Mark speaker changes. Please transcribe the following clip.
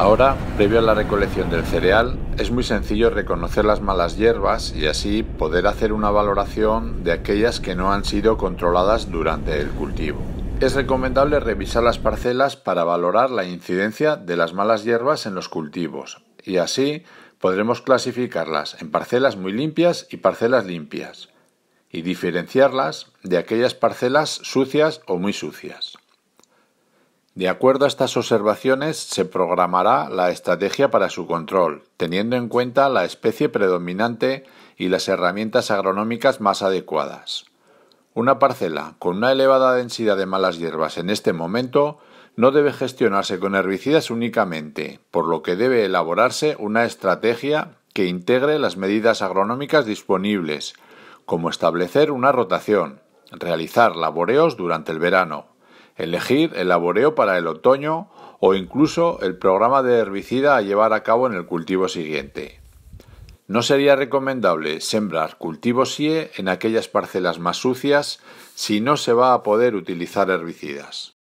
Speaker 1: Ahora, previo a la recolección del cereal, es muy sencillo reconocer las malas hierbas y así poder hacer una valoración de aquellas que no han sido controladas durante el cultivo. Es recomendable revisar las parcelas para valorar la incidencia de las malas hierbas en los cultivos y así podremos clasificarlas en parcelas muy limpias y parcelas limpias y diferenciarlas de aquellas parcelas sucias o muy sucias. De acuerdo a estas observaciones, se programará la estrategia para su control, teniendo en cuenta la especie predominante y las herramientas agronómicas más adecuadas. Una parcela con una elevada densidad de malas hierbas en este momento no debe gestionarse con herbicidas únicamente, por lo que debe elaborarse una estrategia que integre las medidas agronómicas disponibles, como establecer una rotación, realizar laboreos durante el verano, elegir el laboreo para el otoño o incluso el programa de herbicida a llevar a cabo en el cultivo siguiente. No sería recomendable sembrar cultivos SIE en aquellas parcelas más sucias si no se va a poder utilizar herbicidas.